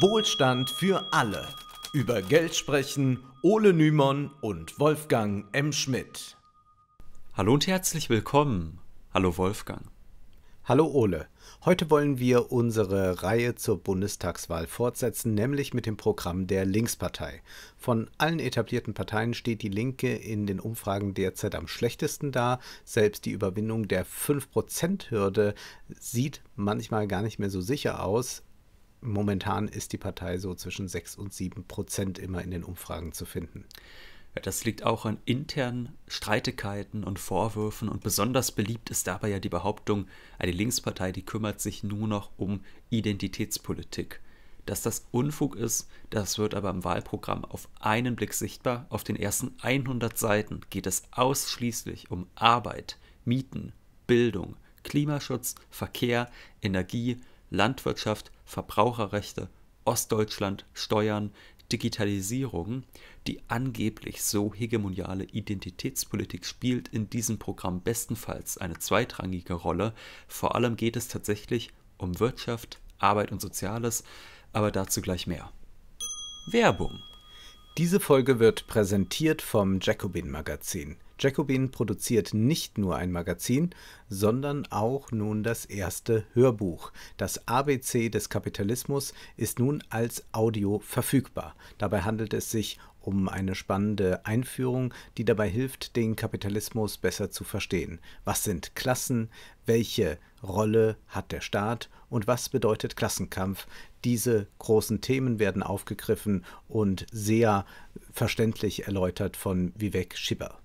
Wohlstand für alle. Über Geld sprechen Ole Nymon und Wolfgang M. Schmidt. Hallo und herzlich willkommen. Hallo Wolfgang. Hallo Ole. Heute wollen wir unsere Reihe zur Bundestagswahl fortsetzen, nämlich mit dem Programm der Linkspartei. Von allen etablierten Parteien steht die Linke in den Umfragen derzeit am schlechtesten da. Selbst die Überwindung der 5%-Hürde sieht manchmal gar nicht mehr so sicher aus momentan ist die Partei so zwischen 6 und 7 Prozent immer in den Umfragen zu finden. Das liegt auch an internen Streitigkeiten und Vorwürfen und besonders beliebt ist dabei ja die Behauptung, eine ah, Linkspartei, die kümmert sich nur noch um Identitätspolitik. Dass das Unfug ist, das wird aber im Wahlprogramm auf einen Blick sichtbar. Auf den ersten 100 Seiten geht es ausschließlich um Arbeit, Mieten, Bildung, Klimaschutz, Verkehr, Energie, Landwirtschaft, Verbraucherrechte, Ostdeutschland, Steuern, Digitalisierung, die angeblich so hegemoniale Identitätspolitik spielt in diesem Programm bestenfalls eine zweitrangige Rolle. Vor allem geht es tatsächlich um Wirtschaft, Arbeit und Soziales, aber dazu gleich mehr. Werbung. Diese Folge wird präsentiert vom Jacobin Magazin. Jacobin produziert nicht nur ein Magazin, sondern auch nun das erste Hörbuch. Das ABC des Kapitalismus ist nun als Audio verfügbar. Dabei handelt es sich um eine spannende Einführung, die dabei hilft, den Kapitalismus besser zu verstehen. Was sind Klassen? Welche Rolle hat der Staat? Und was bedeutet Klassenkampf? Diese großen Themen werden aufgegriffen und sehr verständlich erläutert von Vivek Schibber.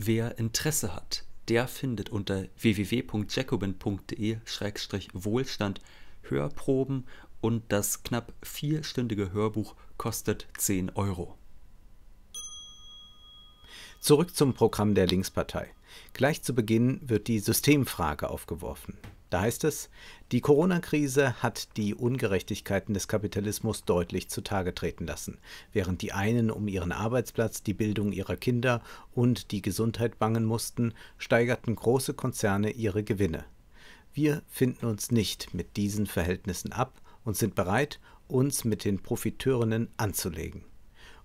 Wer Interesse hat, der findet unter www.jacobin.de-wohlstand Hörproben und das knapp vierstündige Hörbuch kostet 10 Euro. Zurück zum Programm der Linkspartei. Gleich zu Beginn wird die Systemfrage aufgeworfen. Da heißt es, die Corona-Krise hat die Ungerechtigkeiten des Kapitalismus deutlich zutage treten lassen. Während die einen um ihren Arbeitsplatz, die Bildung ihrer Kinder und die Gesundheit bangen mussten, steigerten große Konzerne ihre Gewinne. Wir finden uns nicht mit diesen Verhältnissen ab und sind bereit, uns mit den Profiteurinnen anzulegen.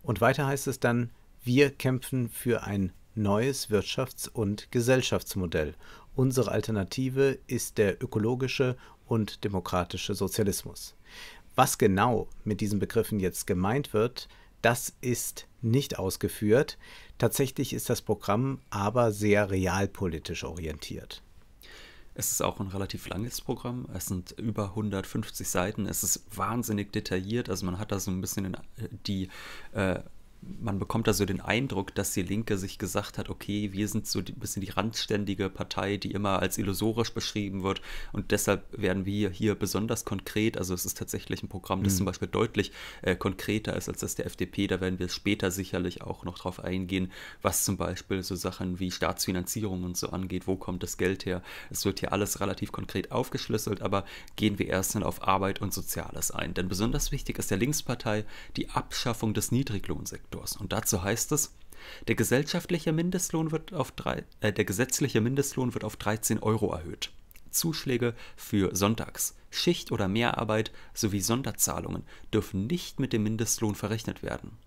Und weiter heißt es dann, wir kämpfen für ein neues Wirtschafts- und Gesellschaftsmodell Unsere Alternative ist der ökologische und demokratische Sozialismus. Was genau mit diesen Begriffen jetzt gemeint wird, das ist nicht ausgeführt. Tatsächlich ist das Programm aber sehr realpolitisch orientiert. Es ist auch ein relativ langes Programm. Es sind über 150 Seiten. Es ist wahnsinnig detailliert. Also man hat da so ein bisschen äh, die äh, man bekommt da so den Eindruck, dass die Linke sich gesagt hat, okay, wir sind so ein bisschen die randständige Partei, die immer als illusorisch beschrieben wird und deshalb werden wir hier besonders konkret. Also es ist tatsächlich ein Programm, das mhm. zum Beispiel deutlich äh, konkreter ist als das der FDP. Da werden wir später sicherlich auch noch drauf eingehen, was zum Beispiel so Sachen wie Staatsfinanzierung und so angeht. Wo kommt das Geld her? Es wird hier alles relativ konkret aufgeschlüsselt, aber gehen wir erst dann auf Arbeit und Soziales ein. Denn besonders wichtig ist der Linkspartei die Abschaffung des Niedriglohnsektors. Sektors. Und dazu heißt es, der gesellschaftliche Mindestlohn wird auf drei, äh, der gesetzliche Mindestlohn wird auf 13 Euro erhöht. Zuschläge für Sonntags, Schicht- oder Mehrarbeit sowie Sonderzahlungen dürfen nicht mit dem Mindestlohn verrechnet werden.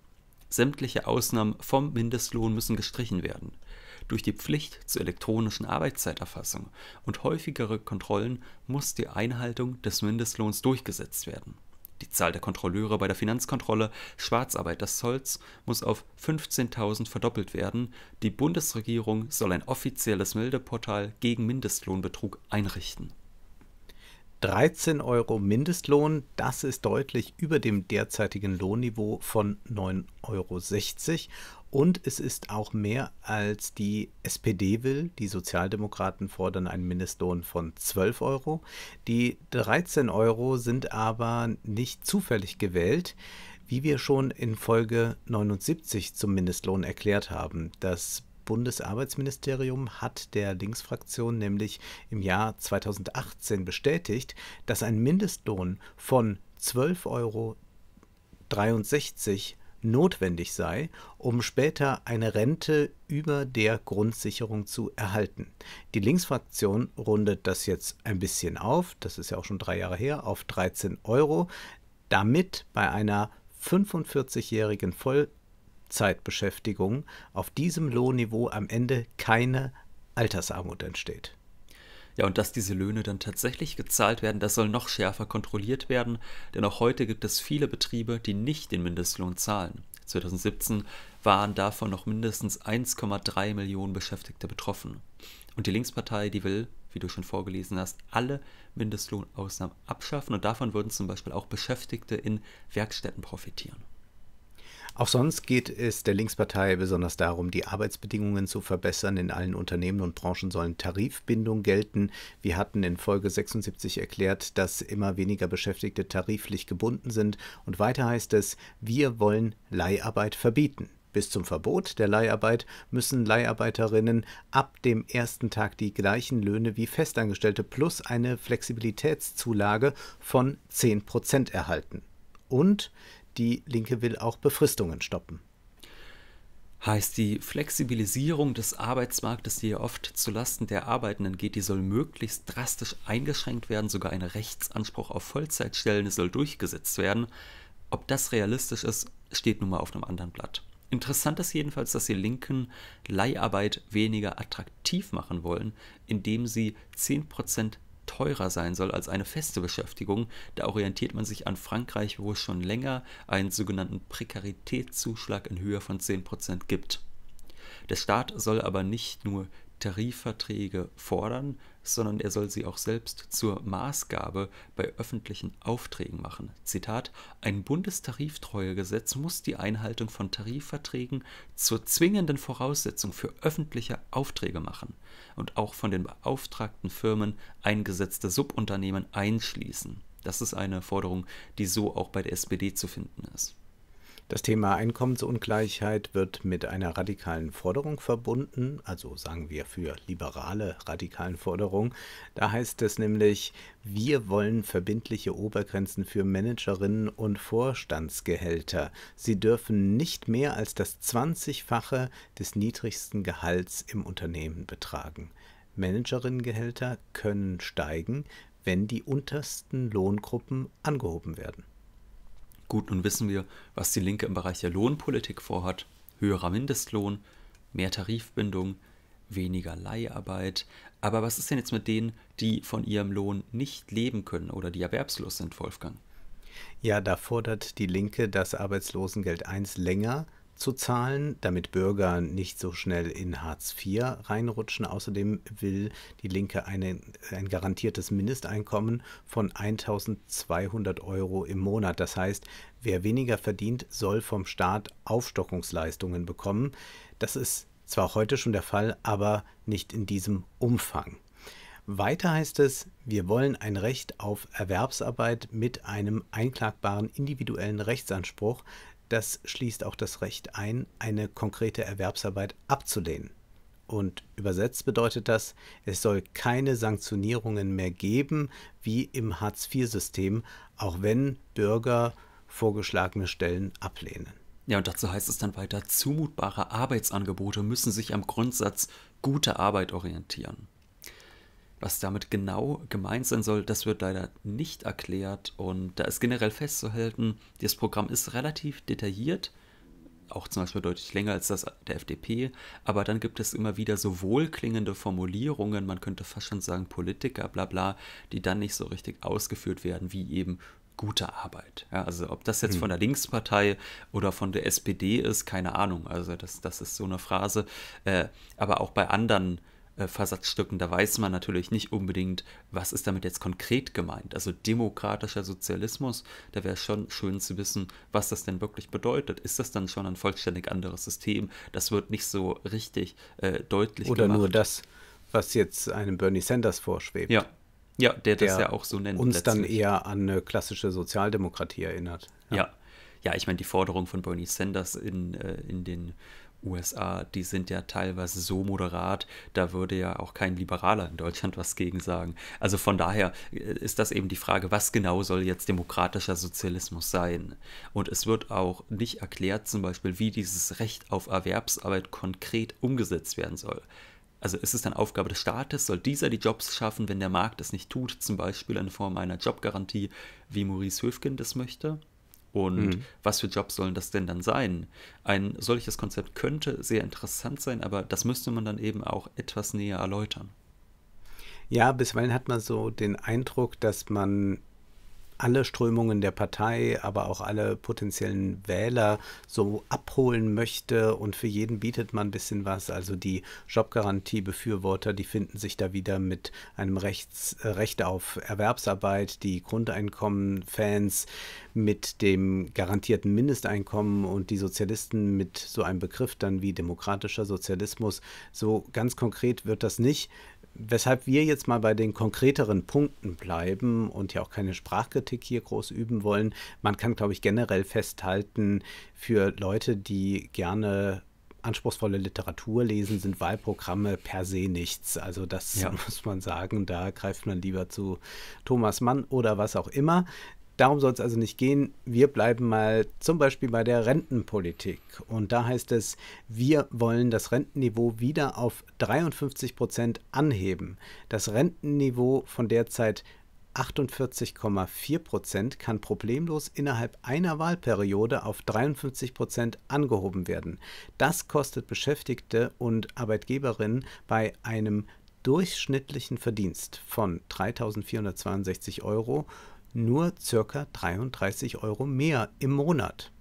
Sämtliche Ausnahmen vom Mindestlohn müssen gestrichen werden. Durch die Pflicht zur elektronischen Arbeitszeiterfassung und häufigere Kontrollen muss die Einhaltung des Mindestlohns durchgesetzt werden. Die Zahl der Kontrolleure bei der Finanzkontrolle Schwarzarbeit des Zolls muss auf 15.000 verdoppelt werden. Die Bundesregierung soll ein offizielles Meldeportal gegen Mindestlohnbetrug einrichten. 13 Euro Mindestlohn, das ist deutlich über dem derzeitigen Lohnniveau von 9,60 Euro und es ist auch mehr als die SPD will. Die Sozialdemokraten fordern einen Mindestlohn von 12 Euro. Die 13 Euro sind aber nicht zufällig gewählt. Wie wir schon in Folge 79 zum Mindestlohn erklärt haben, das Bundesarbeitsministerium hat der Linksfraktion nämlich im Jahr 2018 bestätigt, dass ein Mindestlohn von 12,63 Euro notwendig sei, um später eine Rente über der Grundsicherung zu erhalten. Die Linksfraktion rundet das jetzt ein bisschen auf, das ist ja auch schon drei Jahre her, auf 13 Euro, damit bei einer 45-jährigen Vollzeitbeschäftigung auf diesem Lohnniveau am Ende keine Altersarmut entsteht. Ja, und dass diese Löhne dann tatsächlich gezahlt werden, das soll noch schärfer kontrolliert werden, denn auch heute gibt es viele Betriebe, die nicht den Mindestlohn zahlen. 2017 waren davon noch mindestens 1,3 Millionen Beschäftigte betroffen. Und die Linkspartei, die will, wie du schon vorgelesen hast, alle Mindestlohnausnahmen abschaffen und davon würden zum Beispiel auch Beschäftigte in Werkstätten profitieren. Auch sonst geht es der Linkspartei besonders darum, die Arbeitsbedingungen zu verbessern. In allen Unternehmen und Branchen sollen Tarifbindungen gelten. Wir hatten in Folge 76 erklärt, dass immer weniger Beschäftigte tariflich gebunden sind. Und weiter heißt es, wir wollen Leiharbeit verbieten. Bis zum Verbot der Leiharbeit müssen Leiharbeiterinnen ab dem ersten Tag die gleichen Löhne wie Festangestellte plus eine Flexibilitätszulage von 10 erhalten. Und die Linke will auch Befristungen stoppen. Heißt, die Flexibilisierung des Arbeitsmarktes, die ja oft zulasten der Arbeitenden geht, die soll möglichst drastisch eingeschränkt werden. Sogar ein Rechtsanspruch auf Vollzeitstellen soll durchgesetzt werden. Ob das realistisch ist, steht nun mal auf einem anderen Blatt. Interessant ist jedenfalls, dass die Linken Leiharbeit weniger attraktiv machen wollen, indem sie 10% teurer sein soll als eine feste Beschäftigung. Da orientiert man sich an Frankreich, wo es schon länger einen sogenannten Prekaritätszuschlag in Höhe von 10% gibt. Der Staat soll aber nicht nur Tarifverträge fordern, sondern er soll sie auch selbst zur Maßgabe bei öffentlichen Aufträgen machen. Zitat: Ein Bundestariftreuegesetz muss die Einhaltung von Tarifverträgen zur zwingenden Voraussetzung für öffentliche Aufträge machen und auch von den beauftragten Firmen eingesetzte Subunternehmen einschließen. Das ist eine Forderung, die so auch bei der SPD zu finden ist. Das Thema Einkommensungleichheit wird mit einer radikalen Forderung verbunden, also sagen wir für liberale radikalen Forderungen. Da heißt es nämlich, wir wollen verbindliche Obergrenzen für Managerinnen und Vorstandsgehälter. Sie dürfen nicht mehr als das 20-fache des niedrigsten Gehalts im Unternehmen betragen. Managerinnengehälter können steigen, wenn die untersten Lohngruppen angehoben werden. Gut, nun wissen wir, was die Linke im Bereich der Lohnpolitik vorhat. Höherer Mindestlohn, mehr Tarifbindung, weniger Leiharbeit. Aber was ist denn jetzt mit denen, die von ihrem Lohn nicht leben können oder die erwerbslos sind, Wolfgang? Ja, da fordert die Linke, das Arbeitslosengeld 1 länger zu zahlen, damit Bürger nicht so schnell in Hartz IV reinrutschen. Außerdem will die Linke eine, ein garantiertes Mindesteinkommen von 1200 Euro im Monat. Das heißt, wer weniger verdient, soll vom Staat Aufstockungsleistungen bekommen. Das ist zwar heute schon der Fall, aber nicht in diesem Umfang. Weiter heißt es, wir wollen ein Recht auf Erwerbsarbeit mit einem einklagbaren individuellen Rechtsanspruch, das schließt auch das Recht ein, eine konkrete Erwerbsarbeit abzulehnen. Und übersetzt bedeutet das, es soll keine Sanktionierungen mehr geben wie im Hartz-IV-System, auch wenn Bürger vorgeschlagene Stellen ablehnen. Ja, und dazu heißt es dann weiter, zumutbare Arbeitsangebote müssen sich am Grundsatz gute Arbeit orientieren. Was damit genau gemeint sein soll, das wird leider nicht erklärt und da ist generell festzuhalten, das Programm ist relativ detailliert, auch zum Beispiel deutlich länger als das der FDP, aber dann gibt es immer wieder so wohlklingende Formulierungen, man könnte fast schon sagen Politiker, bla bla, die dann nicht so richtig ausgeführt werden, wie eben gute Arbeit. Ja, also ob das jetzt hm. von der Linkspartei oder von der SPD ist, keine Ahnung. Also das, das ist so eine Phrase. Äh, aber auch bei anderen äh, äh, Versatzstücken, da weiß man natürlich nicht unbedingt, was ist damit jetzt konkret gemeint. Also demokratischer Sozialismus, da wäre schon schön zu wissen, was das denn wirklich bedeutet. Ist das dann schon ein vollständig anderes System? Das wird nicht so richtig äh, deutlich Oder gemacht. nur das, was jetzt einem Bernie Sanders vorschwebt. Ja, ja der, der das ja auch so nennt. Uns letztlich. dann eher an eine klassische Sozialdemokratie erinnert. Ja, ja, ja ich meine, die Forderung von Bernie Sanders in, äh, in den USA, die sind ja teilweise so moderat, da würde ja auch kein Liberaler in Deutschland was gegen sagen. Also von daher äh, ist das eben die Frage, was genau soll jetzt demokratischer Sozialismus sein? Und es wird auch nicht erklärt, zum Beispiel, wie dieses Recht auf Erwerbsarbeit konkret umgesetzt werden soll. Also ist es dann Aufgabe des Staates? Soll dieser die Jobs schaffen, wenn der Markt es nicht tut? Zum Beispiel in Form einer Jobgarantie, wie Maurice Höfgen das möchte? Und mhm. was für Jobs sollen das denn dann sein? Ein solches Konzept könnte sehr interessant sein, aber das müsste man dann eben auch etwas näher erläutern. Ja, bisweilen hat man so den Eindruck, dass man alle Strömungen der Partei, aber auch alle potenziellen Wähler so abholen möchte und für jeden bietet man ein bisschen was. Also die Jobgarantiebefürworter, die finden sich da wieder mit einem Rechts, äh, Recht auf Erwerbsarbeit, die Grundeinkommen-Fans mit dem garantierten Mindesteinkommen und die Sozialisten mit so einem Begriff dann wie demokratischer Sozialismus. So ganz konkret wird das nicht. Weshalb wir jetzt mal bei den konkreteren Punkten bleiben und ja auch keine Sprachkritik hier groß üben wollen. Man kann, glaube ich, generell festhalten, für Leute, die gerne anspruchsvolle Literatur lesen, sind Wahlprogramme per se nichts. Also das ja. muss man sagen, da greift man lieber zu Thomas Mann oder was auch immer. Darum soll es also nicht gehen. Wir bleiben mal zum Beispiel bei der Rentenpolitik. Und da heißt es, wir wollen das Rentenniveau wieder auf 53 Prozent anheben. Das Rentenniveau von derzeit 48,4 Prozent kann problemlos innerhalb einer Wahlperiode auf 53 Prozent angehoben werden. Das kostet Beschäftigte und Arbeitgeberinnen bei einem durchschnittlichen Verdienst von 3.462 Euro nur ca. 33 Euro mehr im Monat.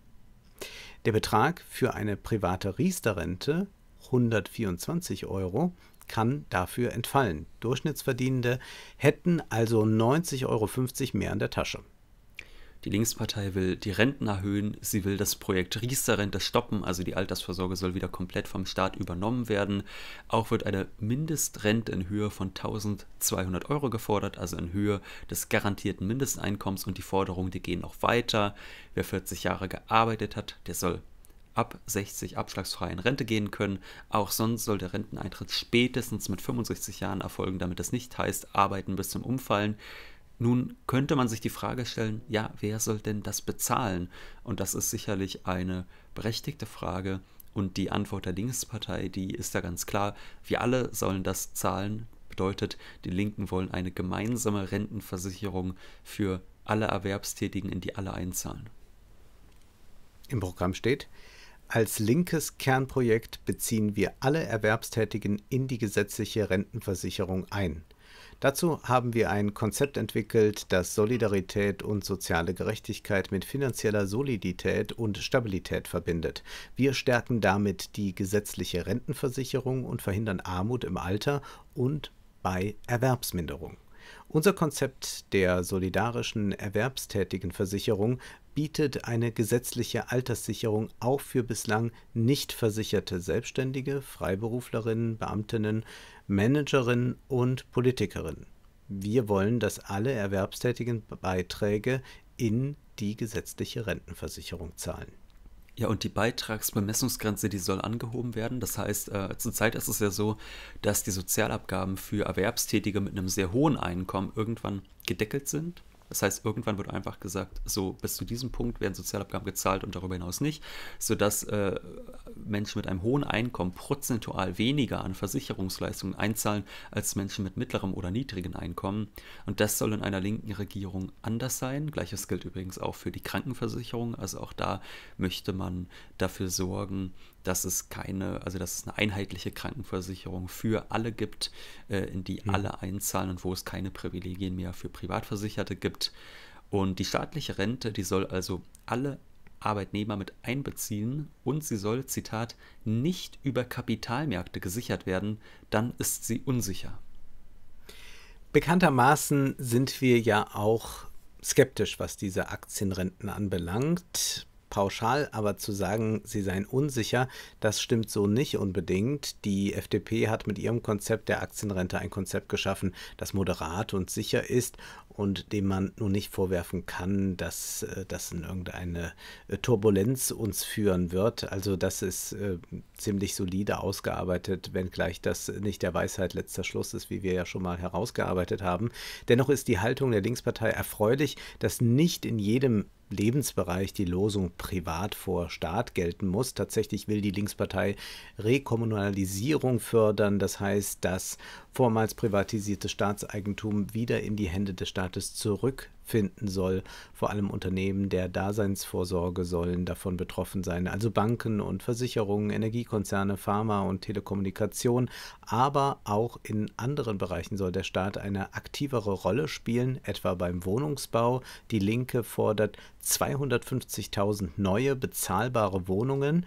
Der Betrag für eine private Riester-Rente 124 Euro kann dafür entfallen. Durchschnittsverdienende hätten also 90,50 Euro mehr in der Tasche. Die Linkspartei will die Renten erhöhen, sie will das Projekt Riester-Rente stoppen, also die Altersvorsorge soll wieder komplett vom Staat übernommen werden. Auch wird eine Mindestrente in Höhe von 1200 Euro gefordert, also in Höhe des garantierten Mindesteinkommens und die Forderungen, die gehen noch weiter. Wer 40 Jahre gearbeitet hat, der soll ab 60 abschlagsfrei in Rente gehen können. Auch sonst soll der Renteneintritt spätestens mit 65 Jahren erfolgen, damit es nicht heißt, arbeiten bis zum Umfallen. Nun könnte man sich die Frage stellen, ja, wer soll denn das bezahlen? Und das ist sicherlich eine berechtigte Frage. Und die Antwort der Linkspartei, die ist da ganz klar, wir alle sollen das zahlen. Bedeutet, die Linken wollen eine gemeinsame Rentenversicherung für alle Erwerbstätigen, in die alle einzahlen. Im Programm steht, als linkes Kernprojekt beziehen wir alle Erwerbstätigen in die gesetzliche Rentenversicherung ein. Dazu haben wir ein Konzept entwickelt, das Solidarität und soziale Gerechtigkeit mit finanzieller Solidität und Stabilität verbindet. Wir stärken damit die gesetzliche Rentenversicherung und verhindern Armut im Alter und bei Erwerbsminderung. Unser Konzept der solidarischen erwerbstätigen Versicherung bietet eine gesetzliche Alterssicherung auch für bislang nicht versicherte Selbstständige, Freiberuflerinnen, Beamtinnen, Managerin und Politikerin. Wir wollen, dass alle erwerbstätigen Beiträge in die gesetzliche Rentenversicherung zahlen. Ja, und die Beitragsbemessungsgrenze, die soll angehoben werden. Das heißt, äh, zurzeit ist es ja so, dass die Sozialabgaben für Erwerbstätige mit einem sehr hohen Einkommen irgendwann gedeckelt sind. Das heißt, irgendwann wird einfach gesagt, so bis zu diesem Punkt werden Sozialabgaben gezahlt und darüber hinaus nicht, sodass äh, Menschen mit einem hohen Einkommen prozentual weniger an Versicherungsleistungen einzahlen als Menschen mit mittlerem oder niedrigem Einkommen. Und das soll in einer linken Regierung anders sein. Gleiches gilt übrigens auch für die Krankenversicherung. Also auch da möchte man dafür sorgen, dass es keine, also dass es eine einheitliche Krankenversicherung für alle gibt, äh, in die mhm. alle einzahlen und wo es keine Privilegien mehr für Privatversicherte gibt. Und die staatliche Rente, die soll also alle Arbeitnehmer mit einbeziehen und sie soll, Zitat, nicht über Kapitalmärkte gesichert werden, dann ist sie unsicher. Bekanntermaßen sind wir ja auch skeptisch, was diese Aktienrenten anbelangt pauschal, aber zu sagen, sie seien unsicher, das stimmt so nicht unbedingt. Die FDP hat mit ihrem Konzept der Aktienrente ein Konzept geschaffen, das moderat und sicher ist und dem man nun nicht vorwerfen kann, dass äh, das in irgendeine äh, Turbulenz uns führen wird. Also das ist äh, ziemlich solide ausgearbeitet, wenngleich das nicht der Weisheit letzter Schluss ist, wie wir ja schon mal herausgearbeitet haben. Dennoch ist die Haltung der Linkspartei erfreulich, dass nicht in jedem Lebensbereich die Losung privat vor Staat gelten muss. Tatsächlich will die Linkspartei Rekommunalisierung fördern, das heißt, dass vormals privatisierte Staatseigentum wieder in die Hände des Staates zurückfinden soll. Vor allem Unternehmen der Daseinsvorsorge sollen davon betroffen sein, also Banken und Versicherungen, Energiekonzerne, Pharma und Telekommunikation, aber auch in anderen Bereichen soll der Staat eine aktivere Rolle spielen, etwa beim Wohnungsbau. Die Linke fordert 250.000 neue bezahlbare Wohnungen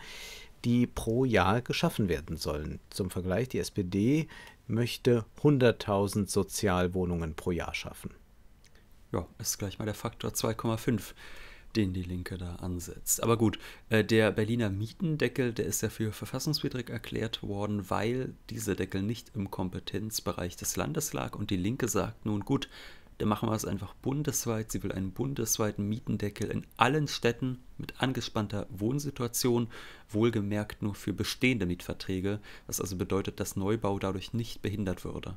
die pro Jahr geschaffen werden sollen. Zum Vergleich, die SPD möchte 100.000 Sozialwohnungen pro Jahr schaffen. Ja, ist gleich mal der Faktor 2,5 den die Linke da ansetzt. Aber gut, äh, der Berliner Mietendeckel, der ist ja für verfassungswidrig erklärt worden, weil dieser Deckel nicht im Kompetenzbereich des Landes lag und die Linke sagt nun gut, dann machen wir es einfach bundesweit. Sie will einen bundesweiten Mietendeckel in allen Städten mit angespannter Wohnsituation, wohlgemerkt nur für bestehende Mietverträge, was also bedeutet, dass Neubau dadurch nicht behindert würde.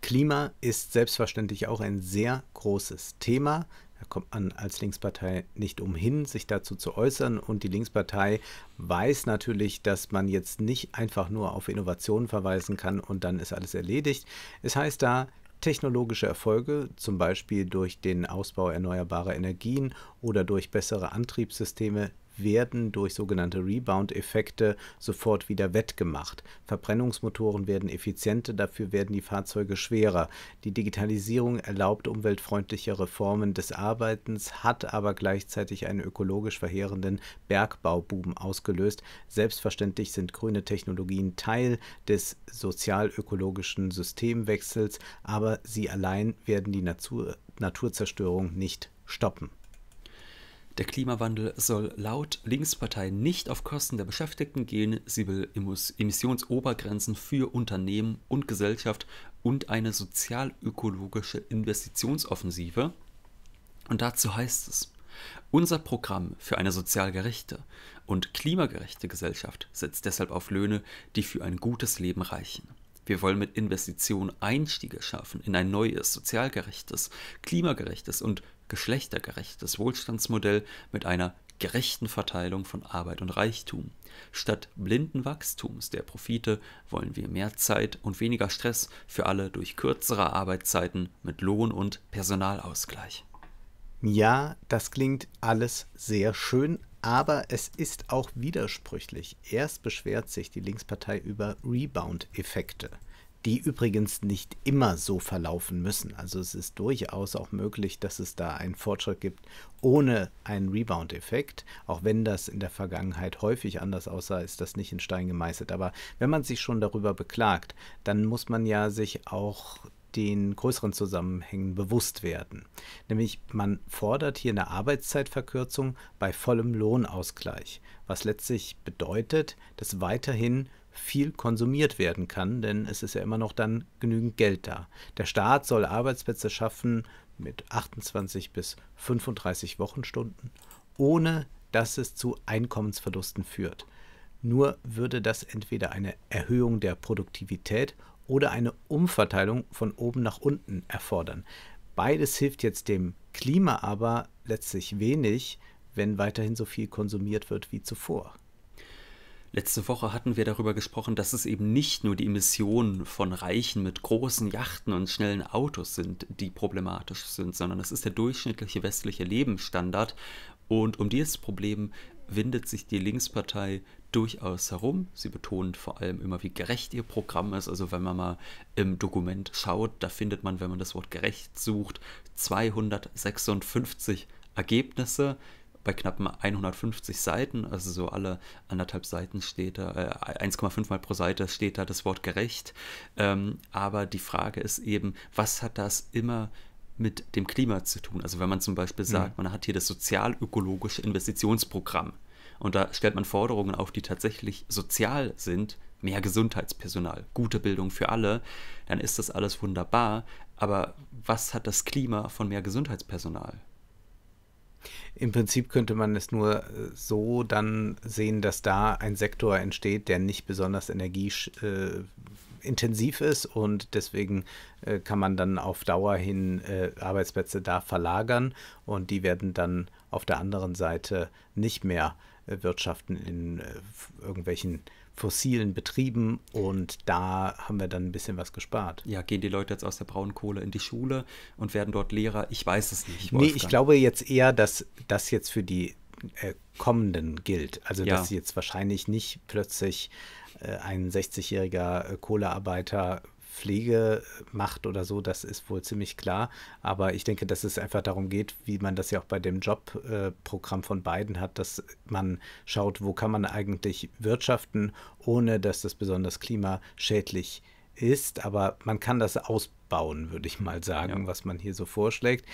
Klima ist selbstverständlich auch ein sehr großes Thema. Da kommt man als Linkspartei nicht umhin, sich dazu zu äußern. Und die Linkspartei weiß natürlich, dass man jetzt nicht einfach nur auf Innovationen verweisen kann und dann ist alles erledigt. Es heißt da, Technologische Erfolge, zum Beispiel durch den Ausbau erneuerbarer Energien oder durch bessere Antriebssysteme, werden durch sogenannte Rebound-Effekte sofort wieder wettgemacht. Verbrennungsmotoren werden effizienter, dafür werden die Fahrzeuge schwerer. Die Digitalisierung erlaubt umweltfreundlichere Formen des Arbeitens, hat aber gleichzeitig einen ökologisch verheerenden Bergbauboom ausgelöst. Selbstverständlich sind grüne Technologien Teil des sozial-ökologischen Systemwechsels, aber sie allein werden die Natur Naturzerstörung nicht stoppen. Der Klimawandel soll laut Linkspartei nicht auf Kosten der Beschäftigten gehen. Sie will Emissionsobergrenzen für Unternehmen und Gesellschaft und eine sozialökologische Investitionsoffensive. Und dazu heißt es, unser Programm für eine sozial gerechte und klimagerechte Gesellschaft setzt deshalb auf Löhne, die für ein gutes Leben reichen. Wir wollen mit Investitionen Einstiege schaffen in ein neues, sozialgerechtes, klimagerechtes und geschlechtergerechtes Wohlstandsmodell mit einer gerechten Verteilung von Arbeit und Reichtum. Statt blinden Wachstums der Profite wollen wir mehr Zeit und weniger Stress für alle durch kürzere Arbeitszeiten mit Lohn- und Personalausgleich. Ja, das klingt alles sehr schön, aber es ist auch widersprüchlich. Erst beschwert sich die Linkspartei über Rebound-Effekte die übrigens nicht immer so verlaufen müssen. Also es ist durchaus auch möglich, dass es da einen Fortschritt gibt ohne einen Rebound-Effekt. Auch wenn das in der Vergangenheit häufig anders aussah, ist das nicht in Stein gemeißelt. Aber wenn man sich schon darüber beklagt, dann muss man ja sich auch den größeren Zusammenhängen bewusst werden. Nämlich man fordert hier eine Arbeitszeitverkürzung bei vollem Lohnausgleich, was letztlich bedeutet, dass weiterhin viel konsumiert werden kann, denn es ist ja immer noch dann genügend Geld da. Der Staat soll Arbeitsplätze schaffen mit 28 bis 35 Wochenstunden, ohne dass es zu Einkommensverlusten führt. Nur würde das entweder eine Erhöhung der Produktivität oder eine Umverteilung von oben nach unten erfordern. Beides hilft jetzt dem Klima aber letztlich wenig, wenn weiterhin so viel konsumiert wird wie zuvor. Letzte Woche hatten wir darüber gesprochen, dass es eben nicht nur die Emissionen von Reichen mit großen Yachten und schnellen Autos sind, die problematisch sind, sondern es ist der durchschnittliche westliche Lebensstandard. Und um dieses Problem windet sich die Linkspartei durchaus herum. Sie betont vor allem immer, wie gerecht ihr Programm ist. Also wenn man mal im Dokument schaut, da findet man, wenn man das Wort gerecht sucht, 256 Ergebnisse bei knappen 150 Seiten, also so alle anderthalb Seiten steht da, äh, 1,5 mal pro Seite steht da das Wort gerecht. Ähm, aber die Frage ist eben, was hat das immer mit dem Klima zu tun? Also wenn man zum Beispiel mhm. sagt, mhm. man hat hier das sozialökologische Investitionsprogramm und da stellt man Forderungen auf, die tatsächlich sozial sind, mehr Gesundheitspersonal, gute Bildung für alle, dann ist das alles wunderbar. Aber was hat das Klima von mehr Gesundheitspersonal? Im Prinzip könnte man es nur äh, so dann sehen, dass da ein Sektor entsteht, der nicht besonders energieintensiv äh, ist und deswegen äh, kann man dann auf Dauer hin Arbeitsplätze da verlagern und die werden dann auf der anderen Seite nicht mehr wirtschaften in irgendwelchen fossilen Betrieben und da haben wir dann ein bisschen was gespart. Ja, gehen die Leute jetzt aus der Braunkohle in die Schule und werden dort Lehrer? Ich weiß es nicht. Wolfgang. Nee, ich glaube jetzt eher, dass das jetzt für die äh, kommenden gilt. Also ja. dass jetzt wahrscheinlich nicht plötzlich äh, ein 60-jähriger äh, Kohlearbeiter Pflege macht oder so, das ist wohl ziemlich klar. Aber ich denke, dass es einfach darum geht, wie man das ja auch bei dem Jobprogramm äh, von beiden hat, dass man schaut, wo kann man eigentlich wirtschaften, ohne dass das besonders klimaschädlich ist. Aber man kann das ausbauen, würde ich mal sagen, ja. was man hier so vorschlägt.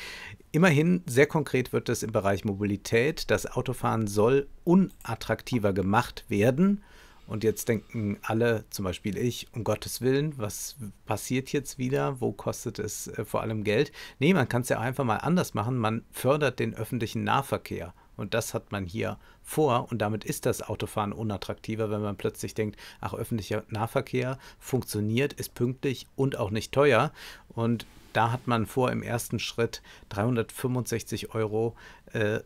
Immerhin, sehr konkret wird es im Bereich Mobilität. Das Autofahren soll unattraktiver gemacht werden. Und jetzt denken alle, zum Beispiel ich, um Gottes Willen, was passiert jetzt wieder? Wo kostet es äh, vor allem Geld? Nee, man kann es ja auch einfach mal anders machen. Man fördert den öffentlichen Nahverkehr. Und das hat man hier vor. Und damit ist das Autofahren unattraktiver, wenn man plötzlich denkt, ach, öffentlicher Nahverkehr funktioniert, ist pünktlich und auch nicht teuer. Und da hat man vor, im ersten Schritt 365 Euro äh,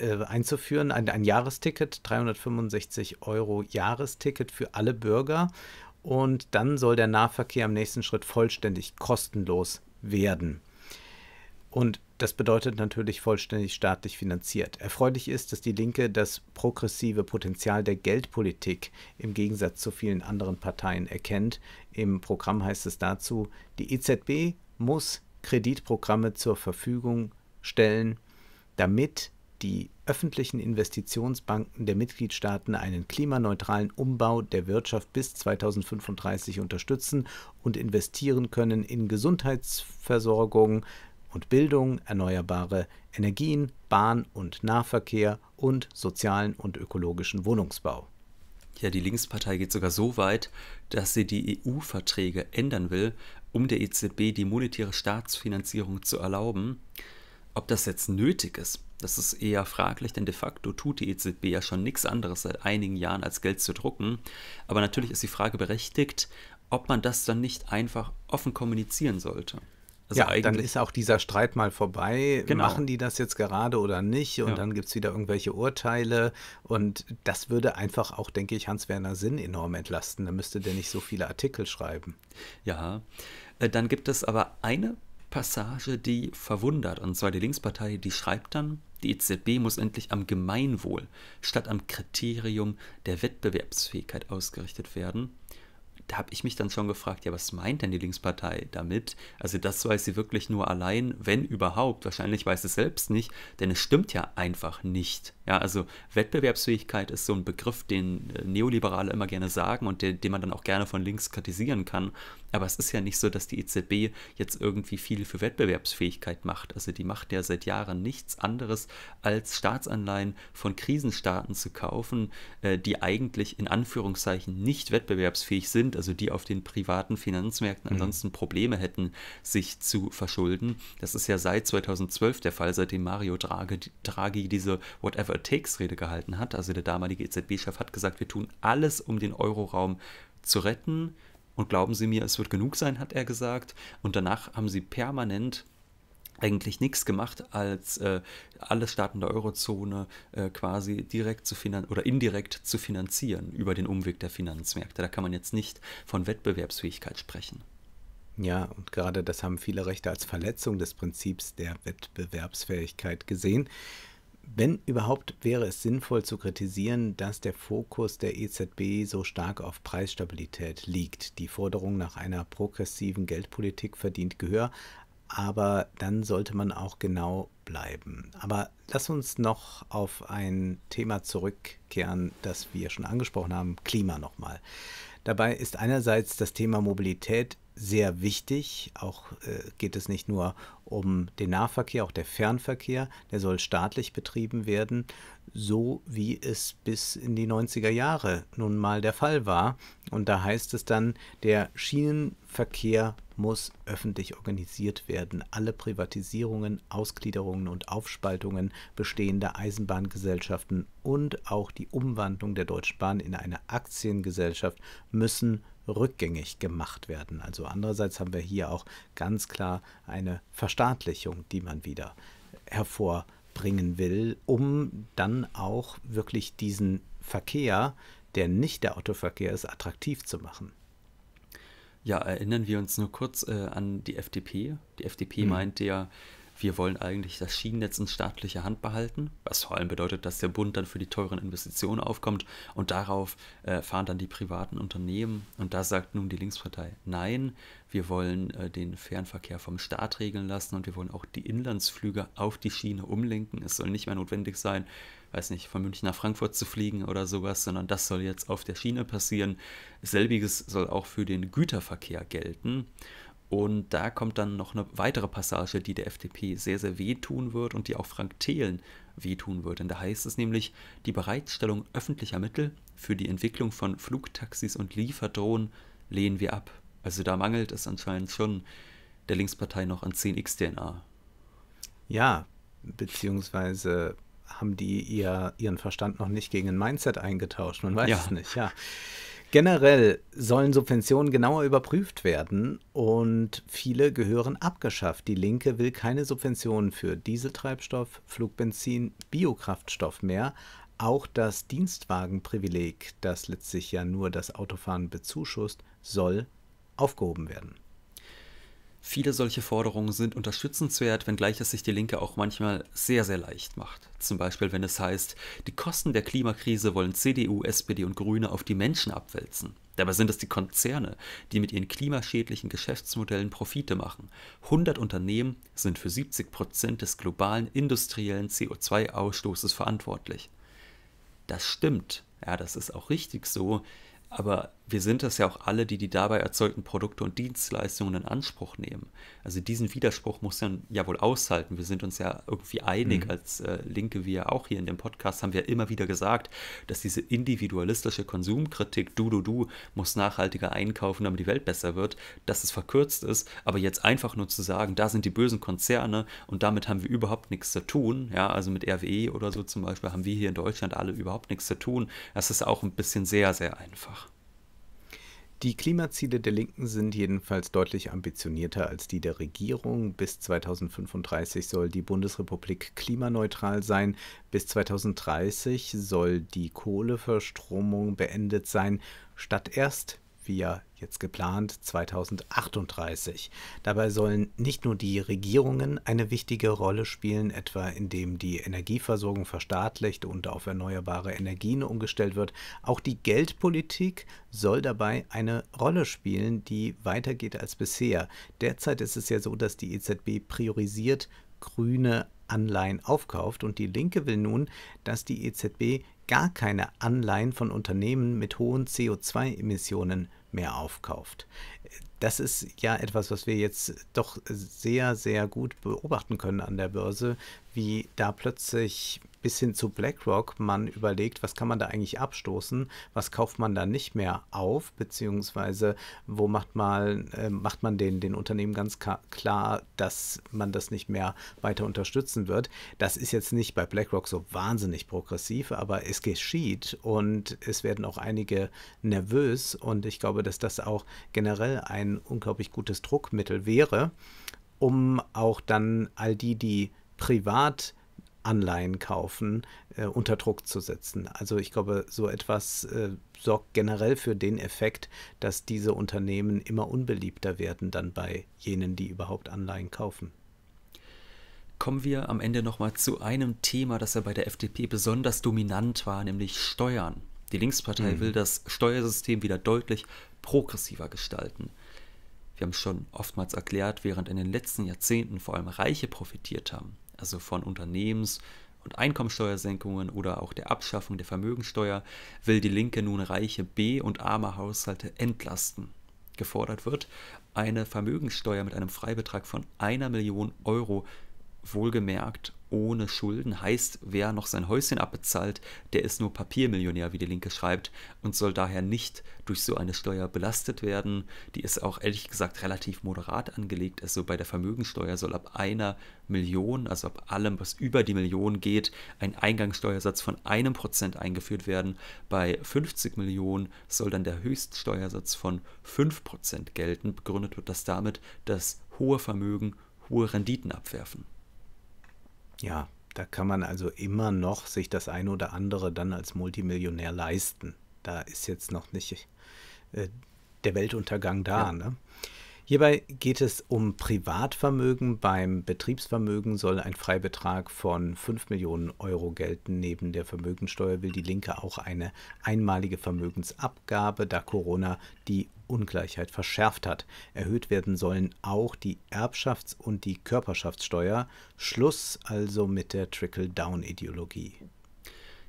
äh, einzuführen, ein, ein Jahresticket, 365 Euro Jahresticket für alle Bürger. Und dann soll der Nahverkehr im nächsten Schritt vollständig kostenlos werden. Und das bedeutet natürlich vollständig staatlich finanziert. Erfreulich ist, dass die Linke das progressive Potenzial der Geldpolitik im Gegensatz zu vielen anderen Parteien erkennt. Im Programm heißt es dazu, die EZB muss Kreditprogramme zur Verfügung stellen, damit die öffentlichen Investitionsbanken der Mitgliedstaaten einen klimaneutralen Umbau der Wirtschaft bis 2035 unterstützen und investieren können in Gesundheitsversorgung und Bildung, erneuerbare Energien, Bahn- und Nahverkehr und sozialen und ökologischen Wohnungsbau. Ja, die Linkspartei geht sogar so weit, dass sie die EU-Verträge ändern will, um der EZB die monetäre Staatsfinanzierung zu erlauben. Ob das jetzt nötig ist, das ist eher fraglich, denn de facto tut die EZB ja schon nichts anderes seit einigen Jahren, als Geld zu drucken. Aber natürlich ist die Frage berechtigt, ob man das dann nicht einfach offen kommunizieren sollte. Also ja, dann ist auch dieser Streit mal vorbei. Genau. Machen die das jetzt gerade oder nicht? Und ja. dann gibt es wieder irgendwelche Urteile. Und das würde einfach auch, denke ich, Hans-Werner Sinn enorm entlasten. Da müsste der nicht so viele Artikel schreiben. Ja, äh, dann gibt es aber eine Passage, die verwundert. Und zwar die Linkspartei, die schreibt dann, die EZB muss endlich am Gemeinwohl statt am Kriterium der Wettbewerbsfähigkeit ausgerichtet werden. Da habe ich mich dann schon gefragt, ja, was meint denn die Linkspartei damit? Also das weiß sie wirklich nur allein, wenn überhaupt. Wahrscheinlich weiß sie selbst nicht, denn es stimmt ja einfach nicht. Ja, also Wettbewerbsfähigkeit ist so ein Begriff, den äh, Neoliberale immer gerne sagen und den, den man dann auch gerne von links kritisieren kann. Aber es ist ja nicht so, dass die EZB jetzt irgendwie viel für Wettbewerbsfähigkeit macht. Also die macht ja seit Jahren nichts anderes, als Staatsanleihen von Krisenstaaten zu kaufen, äh, die eigentlich in Anführungszeichen nicht wettbewerbsfähig sind, also die auf den privaten Finanzmärkten mhm. ansonsten Probleme hätten, sich zu verschulden. Das ist ja seit 2012 der Fall, seitdem Mario Draghi, Draghi diese Whatever It Takes Rede gehalten hat. Also der damalige EZB-Chef hat gesagt, wir tun alles, um den Euroraum zu retten und glauben Sie mir, es wird genug sein, hat er gesagt. Und danach haben sie permanent eigentlich nichts gemacht, als äh, alle Staaten der Eurozone äh, quasi direkt zu finanzieren oder indirekt zu finanzieren über den Umweg der Finanzmärkte. Da kann man jetzt nicht von Wettbewerbsfähigkeit sprechen. Ja, und gerade das haben viele Rechte als Verletzung des Prinzips der Wettbewerbsfähigkeit gesehen. Wenn überhaupt, wäre es sinnvoll zu kritisieren, dass der Fokus der EZB so stark auf Preisstabilität liegt. Die Forderung nach einer progressiven Geldpolitik verdient Gehör, aber dann sollte man auch genau bleiben. Aber lass uns noch auf ein Thema zurückkehren, das wir schon angesprochen haben, Klima nochmal. Dabei ist einerseits das Thema Mobilität sehr wichtig. Auch äh, geht es nicht nur um den Nahverkehr, auch der Fernverkehr, der soll staatlich betrieben werden, so wie es bis in die 90er Jahre nun mal der Fall war. Und da heißt es dann, der Schienenverkehr muss öffentlich organisiert werden. Alle Privatisierungen, Ausgliederungen und Aufspaltungen bestehender Eisenbahngesellschaften und auch die Umwandlung der Deutschen Bahn in eine Aktiengesellschaft müssen rückgängig gemacht werden. Also andererseits haben wir hier auch ganz klar eine Verstaatlichung, die man wieder hervorbringen will, um dann auch wirklich diesen Verkehr, der nicht der Autoverkehr ist, attraktiv zu machen. Ja, erinnern wir uns nur kurz äh, an die FDP. Die FDP mhm. meint ja, wir wollen eigentlich das Schienennetz in staatlicher Hand behalten, was vor allem bedeutet, dass der Bund dann für die teuren Investitionen aufkommt und darauf äh, fahren dann die privaten Unternehmen. Und da sagt nun die Linkspartei, nein, wir wollen äh, den Fernverkehr vom Staat regeln lassen und wir wollen auch die Inlandsflüge auf die Schiene umlenken. Es soll nicht mehr notwendig sein, weiß nicht, von München nach Frankfurt zu fliegen oder sowas, sondern das soll jetzt auf der Schiene passieren. Selbiges soll auch für den Güterverkehr gelten. Und da kommt dann noch eine weitere Passage, die der FDP sehr, sehr wehtun wird und die auch Frank Thelen wehtun wird. Denn da heißt es nämlich, die Bereitstellung öffentlicher Mittel für die Entwicklung von Flugtaxis und Lieferdrohnen lehnen wir ab. Also da mangelt es anscheinend schon der Linkspartei noch an 10xDNA. Ja, beziehungsweise haben die ihr, ihren Verstand noch nicht gegen ein Mindset eingetauscht. Man weiß ja. es nicht, ja. Generell sollen Subventionen genauer überprüft werden und viele gehören abgeschafft. Die Linke will keine Subventionen für Dieseltreibstoff, Flugbenzin, Biokraftstoff mehr. Auch das Dienstwagenprivileg, das letztlich ja nur das Autofahren bezuschusst, soll aufgehoben werden. Viele solche Forderungen sind unterstützenswert, wenngleich es sich die Linke auch manchmal sehr, sehr leicht macht. Zum Beispiel, wenn es heißt, die Kosten der Klimakrise wollen CDU, SPD und Grüne auf die Menschen abwälzen. Dabei sind es die Konzerne, die mit ihren klimaschädlichen Geschäftsmodellen Profite machen. 100 Unternehmen sind für 70 Prozent des globalen industriellen CO2-Ausstoßes verantwortlich. Das stimmt, ja, das ist auch richtig so, aber wir sind das ja auch alle, die die dabei erzeugten Produkte und Dienstleistungen in Anspruch nehmen. Also diesen Widerspruch muss man ja wohl aushalten. Wir sind uns ja irgendwie einig mhm. als äh, Linke, wir auch hier in dem Podcast haben wir immer wieder gesagt, dass diese individualistische Konsumkritik, du, du, du, muss nachhaltiger einkaufen, damit die Welt besser wird, dass es verkürzt ist. Aber jetzt einfach nur zu sagen, da sind die bösen Konzerne und damit haben wir überhaupt nichts zu tun. Ja, also mit RWE oder so zum Beispiel haben wir hier in Deutschland alle überhaupt nichts zu tun. Das ist auch ein bisschen sehr, sehr einfach. Die Klimaziele der Linken sind jedenfalls deutlich ambitionierter als die der Regierung. Bis 2035 soll die Bundesrepublik klimaneutral sein. Bis 2030 soll die Kohleverstromung beendet sein. Statt erst wie ja jetzt geplant 2038. Dabei sollen nicht nur die Regierungen eine wichtige Rolle spielen, etwa indem die Energieversorgung verstaatlicht und auf erneuerbare Energien umgestellt wird, auch die Geldpolitik soll dabei eine Rolle spielen, die weitergeht als bisher. Derzeit ist es ja so, dass die EZB priorisiert grüne Anleihen aufkauft und die Linke will nun, dass die EZB gar keine Anleihen von Unternehmen mit hohen CO2-Emissionen mehr aufkauft. Das ist ja etwas, was wir jetzt doch sehr, sehr gut beobachten können an der Börse, wie da plötzlich bis hin zu BlackRock man überlegt, was kann man da eigentlich abstoßen, was kauft man da nicht mehr auf, beziehungsweise wo macht man, äh, macht man den, den Unternehmen ganz klar, dass man das nicht mehr weiter unterstützen wird. Das ist jetzt nicht bei BlackRock so wahnsinnig progressiv, aber es geschieht und es werden auch einige nervös und ich glaube, dass das auch generell ein unglaublich gutes Druckmittel wäre, um auch dann all die, die privat Anleihen kaufen, äh, unter Druck zu setzen. Also ich glaube, so etwas äh, sorgt generell für den Effekt, dass diese Unternehmen immer unbeliebter werden dann bei jenen, die überhaupt Anleihen kaufen kommen wir am Ende nochmal zu einem Thema, das ja bei der FDP besonders dominant war, nämlich Steuern. Die Linkspartei mhm. will das Steuersystem wieder deutlich progressiver gestalten. Wir haben schon oftmals erklärt, während in den letzten Jahrzehnten vor allem Reiche profitiert haben, also von Unternehmens- und Einkommensteuersenkungen oder auch der Abschaffung der Vermögensteuer, will die Linke nun reiche B- und arme Haushalte entlasten. Gefordert wird, eine Vermögensteuer mit einem Freibetrag von einer Million Euro wohlgemerkt ohne Schulden. Heißt, wer noch sein Häuschen abbezahlt, der ist nur Papiermillionär, wie die Linke schreibt, und soll daher nicht durch so eine Steuer belastet werden. Die ist auch ehrlich gesagt relativ moderat angelegt. Also bei der Vermögensteuer soll ab einer Million, also ab allem, was über die Million geht, ein Eingangssteuersatz von einem Prozent eingeführt werden. Bei 50 Millionen soll dann der Höchststeuersatz von 5% gelten. Begründet wird das damit, dass hohe Vermögen hohe Renditen abwerfen. Ja, da kann man also immer noch sich das eine oder andere dann als Multimillionär leisten. Da ist jetzt noch nicht äh, der Weltuntergang da. Ja. Ne? Hierbei geht es um Privatvermögen. Beim Betriebsvermögen soll ein Freibetrag von 5 Millionen Euro gelten. Neben der Vermögensteuer will die Linke auch eine einmalige Vermögensabgabe, da Corona die Ungleichheit verschärft hat. Erhöht werden sollen auch die Erbschafts- und die Körperschaftssteuer. Schluss also mit der Trickle-Down-Ideologie.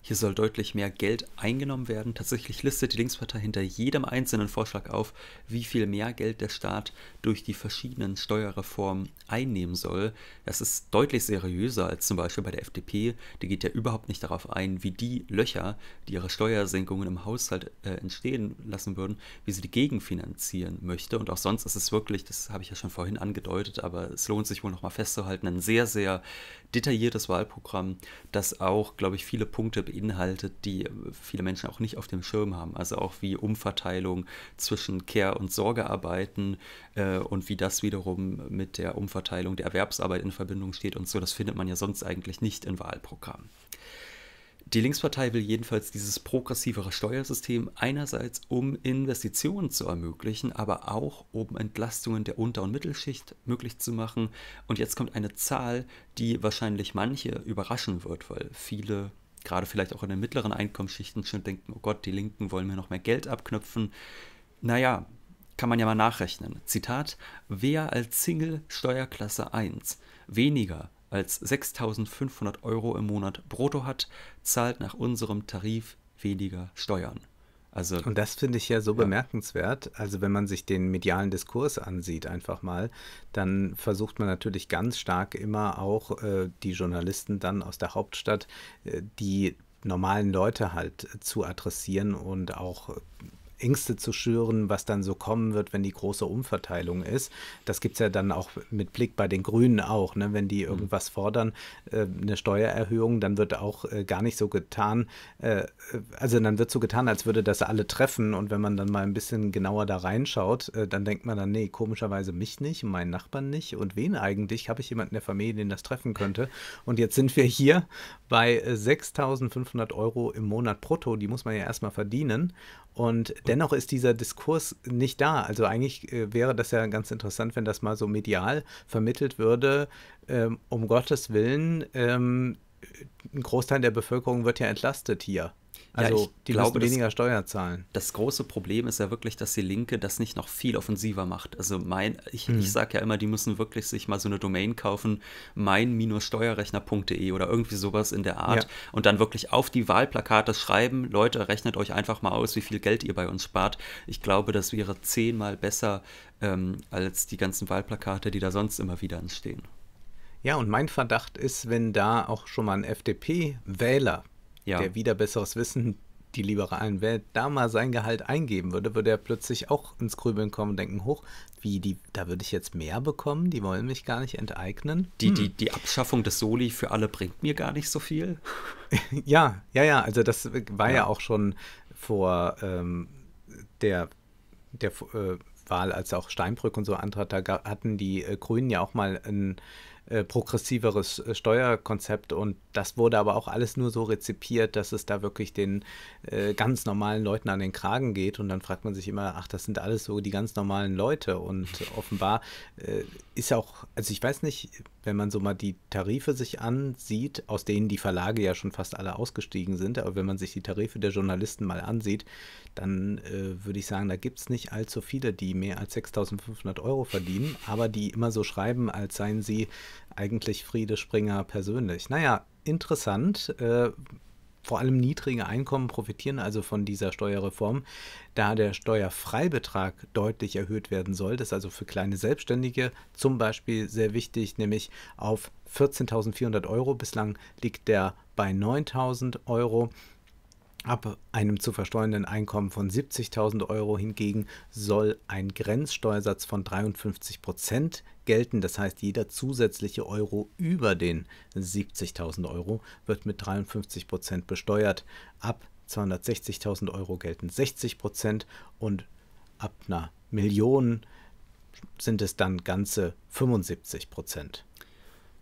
Hier soll deutlich mehr Geld eingenommen werden. Tatsächlich listet die Linkspartei hinter jedem einzelnen Vorschlag auf, wie viel mehr Geld der Staat durch die verschiedenen Steuerreformen einnehmen soll. Das ist deutlich seriöser als zum Beispiel bei der FDP. Die geht ja überhaupt nicht darauf ein, wie die Löcher, die ihre Steuersenkungen im Haushalt äh, entstehen lassen würden, wie sie die gegenfinanzieren möchte. Und auch sonst ist es wirklich, das habe ich ja schon vorhin angedeutet, aber es lohnt sich wohl nochmal festzuhalten, ein sehr, sehr detailliertes Wahlprogramm, das auch, glaube ich, viele Punkte beinhaltet beinhaltet, die viele Menschen auch nicht auf dem Schirm haben. Also auch wie Umverteilung zwischen Care- und Sorgearbeiten äh, und wie das wiederum mit der Umverteilung der Erwerbsarbeit in Verbindung steht und so. Das findet man ja sonst eigentlich nicht in Wahlprogrammen. Die Linkspartei will jedenfalls dieses progressivere Steuersystem einerseits, um Investitionen zu ermöglichen, aber auch, um Entlastungen der Unter- und Mittelschicht möglich zu machen. Und jetzt kommt eine Zahl, die wahrscheinlich manche überraschen wird, weil viele gerade vielleicht auch in den mittleren Einkommensschichten schon denken, oh Gott, die Linken wollen mir noch mehr Geld abknöpfen. Naja, kann man ja mal nachrechnen. Zitat, wer als Single Steuerklasse 1 weniger als 6.500 Euro im Monat brutto hat, zahlt nach unserem Tarif weniger Steuern. Also und das finde ich ja so ja. bemerkenswert. Also wenn man sich den medialen Diskurs ansieht, einfach mal, dann versucht man natürlich ganz stark immer auch äh, die Journalisten dann aus der Hauptstadt, äh, die normalen Leute halt äh, zu adressieren und auch äh, Ängste zu schüren, was dann so kommen wird, wenn die große Umverteilung ist. Das gibt es ja dann auch mit Blick bei den Grünen auch. Ne? Wenn die mhm. irgendwas fordern, äh, eine Steuererhöhung, dann wird auch äh, gar nicht so getan, äh, äh, also dann wird so getan, als würde das alle treffen. Und wenn man dann mal ein bisschen genauer da reinschaut, äh, dann denkt man dann, nee, komischerweise mich nicht, meinen Nachbarn nicht und wen eigentlich? Habe ich jemanden in der Familie, den das treffen könnte? Und jetzt sind wir hier bei 6.500 äh, Euro im Monat brutto. Die muss man ja erstmal verdienen. Und dennoch ist dieser Diskurs nicht da. Also eigentlich äh, wäre das ja ganz interessant, wenn das mal so medial vermittelt würde, ähm, um Gottes Willen, ähm, ein Großteil der Bevölkerung wird ja entlastet hier. Also ja, die glaube, müssen weniger Steuern zahlen. Das große Problem ist ja wirklich, dass die Linke das nicht noch viel offensiver macht. Also mein, ich, hm. ich sage ja immer, die müssen wirklich sich mal so eine Domain kaufen, mein-steuerrechner.de oder irgendwie sowas in der Art ja. und dann wirklich auf die Wahlplakate schreiben, Leute, rechnet euch einfach mal aus, wie viel Geld ihr bei uns spart. Ich glaube, das wäre zehnmal besser ähm, als die ganzen Wahlplakate, die da sonst immer wieder entstehen. Ja, und mein Verdacht ist, wenn da auch schon mal ein FDP-Wähler ja. der wieder besseres Wissen die liberalen Welt da mal sein Gehalt eingeben würde, würde er plötzlich auch ins Grübeln kommen und denken, hoch, wie die, da würde ich jetzt mehr bekommen, die wollen mich gar nicht enteignen. Die, hm. die, die Abschaffung des Soli für alle bringt mir gar nicht so viel. ja, ja, ja, also das war ja, ja auch schon vor ähm, der, der äh, Wahl, als auch Steinbrück und so antrat, da hatten die äh, Grünen ja auch mal ein äh, progressiveres äh, Steuerkonzept und das wurde aber auch alles nur so rezipiert, dass es da wirklich den äh, ganz normalen Leuten an den Kragen geht und dann fragt man sich immer, ach, das sind alles so die ganz normalen Leute und offenbar äh, ist auch, also ich weiß nicht, wenn man so mal die Tarife sich ansieht, aus denen die Verlage ja schon fast alle ausgestiegen sind, aber wenn man sich die Tarife der Journalisten mal ansieht, dann äh, würde ich sagen, da gibt es nicht allzu viele, die mehr als 6.500 Euro verdienen, aber die immer so schreiben, als seien sie eigentlich Friede Springer persönlich. Naja, interessant. Äh, vor allem niedrige Einkommen profitieren also von dieser Steuerreform, da der Steuerfreibetrag deutlich erhöht werden soll. Das ist also für kleine Selbstständige zum Beispiel sehr wichtig, nämlich auf 14.400 Euro. Bislang liegt der bei 9.000 Euro. Ab einem zu versteuernden Einkommen von 70.000 Euro hingegen soll ein Grenzsteuersatz von 53 Prozent gelten. Das heißt, jeder zusätzliche Euro über den 70.000 Euro wird mit 53 Prozent besteuert. Ab 260.000 Euro gelten 60 Prozent und ab einer Million sind es dann ganze 75 Prozent.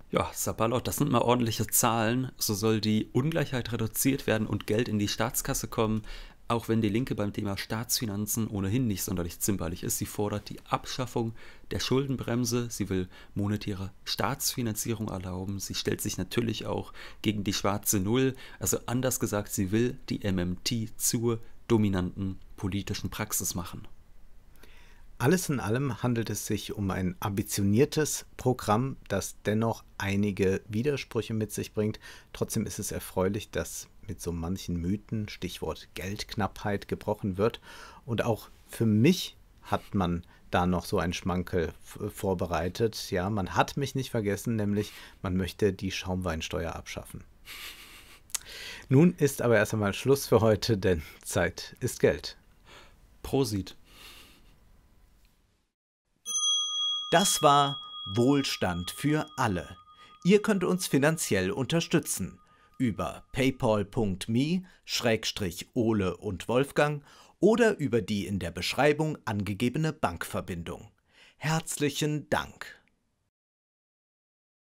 Ja, Sabalot, das sind mal ordentliche Zahlen. So soll die Ungleichheit reduziert werden und Geld in die Staatskasse kommen. Auch wenn die Linke beim Thema Staatsfinanzen ohnehin nicht sonderlich zimperlich ist, sie fordert die Abschaffung der Schuldenbremse, sie will monetäre Staatsfinanzierung erlauben, sie stellt sich natürlich auch gegen die schwarze Null, also anders gesagt, sie will die MMT zur dominanten politischen Praxis machen. Alles in allem handelt es sich um ein ambitioniertes Programm, das dennoch einige Widersprüche mit sich bringt. Trotzdem ist es erfreulich, dass mit so manchen Mythen, Stichwort Geldknappheit, gebrochen wird. Und auch für mich hat man da noch so einen Schmankel vorbereitet. Ja, man hat mich nicht vergessen, nämlich man möchte die Schaumweinsteuer abschaffen. Nun ist aber erst einmal Schluss für heute, denn Zeit ist Geld. Prosit. Das war Wohlstand für alle. Ihr könnt uns finanziell unterstützen über paypal.me-ole und Wolfgang oder über die in der Beschreibung angegebene Bankverbindung. Herzlichen Dank!